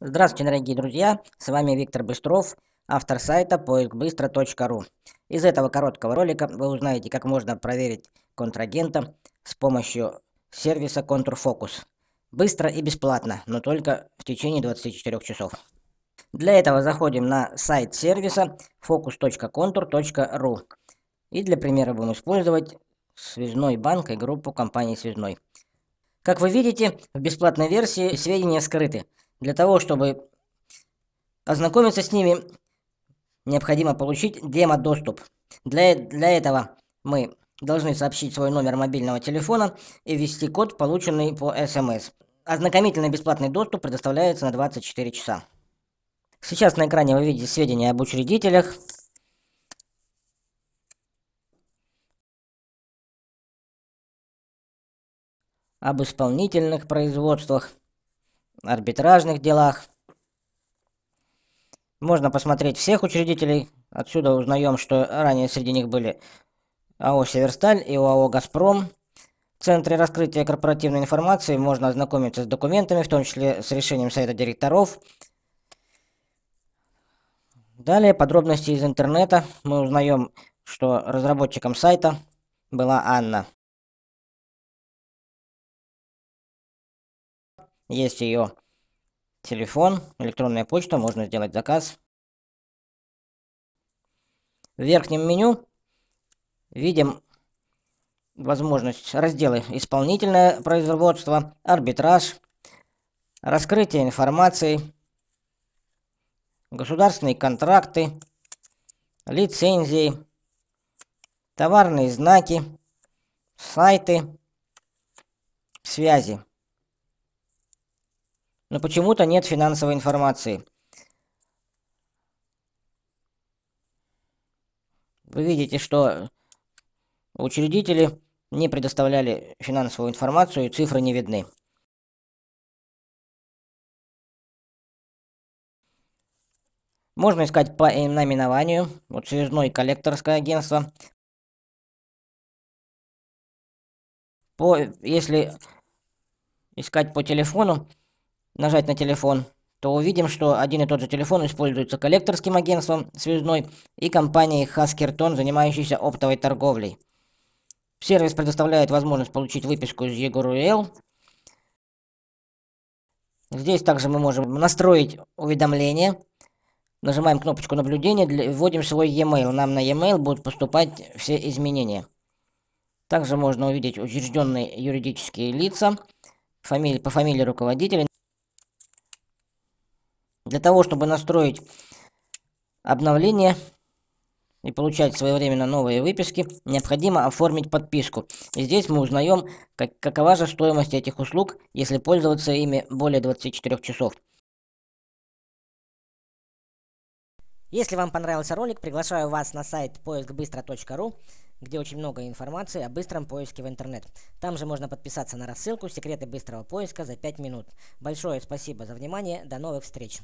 Здравствуйте, дорогие друзья! С вами Виктор Быстров, автор сайта поискбыстро.ру. Из этого короткого ролика вы узнаете, как можно проверить контрагента с помощью сервиса Контрфокус. Быстро и бесплатно, но только в течение 24 часов. Для этого заходим на сайт сервиса focus.contour.ru и для примера будем использовать связной банк и группу компании связной. Как вы видите, в бесплатной версии сведения скрыты. Для того, чтобы ознакомиться с ними, необходимо получить демо-доступ. Для, для этого мы должны сообщить свой номер мобильного телефона и ввести код, полученный по СМС. Ознакомительный бесплатный доступ предоставляется на 24 часа. Сейчас на экране вы видите сведения об учредителях, об исполнительных производствах, арбитражных делах. Можно посмотреть всех учредителей. Отсюда узнаем, что ранее среди них были АО «Северсталь» и ОАО «Газпром». В Центре раскрытия корпоративной информации можно ознакомиться с документами, в том числе с решением Совета директоров. Далее подробности из интернета. Мы узнаем, что разработчиком сайта была Анна. Есть ее телефон, электронная почта, можно сделать заказ. В верхнем меню видим возможность разделы «Исполнительное производство», «Арбитраж», «Раскрытие информации», «Государственные контракты», «Лицензии», «Товарные знаки», «Сайты», «Связи» но почему-то нет финансовой информации. Вы видите, что учредители не предоставляли финансовую информацию и цифры не видны. Можно искать по наименованию, вот связной коллекторское агентство. По, если искать по телефону, нажать на телефон, то увидим, что один и тот же телефон используется коллекторским агентством «Связной» и компанией «Хаскертон», занимающейся оптовой торговлей. Сервис предоставляет возможность получить выписку из Егоруэл. Здесь также мы можем настроить уведомления. Нажимаем кнопочку наблюдения, вводим свой e-mail. Нам на e-mail будут поступать все изменения. Также можно увидеть учрежденные юридические лица, фамилии, по фамилии руководителя. Для того, чтобы настроить обновление и получать своевременно новые выписки, необходимо оформить подписку. И здесь мы узнаем, как, какова же стоимость этих услуг, если пользоваться ими более 24 часов. Если вам понравился ролик, приглашаю вас на сайт поискбыстро.ру, где очень много информации о быстром поиске в интернет. Там же можно подписаться на рассылку «Секреты быстрого поиска за 5 минут». Большое спасибо за внимание, до новых встреч!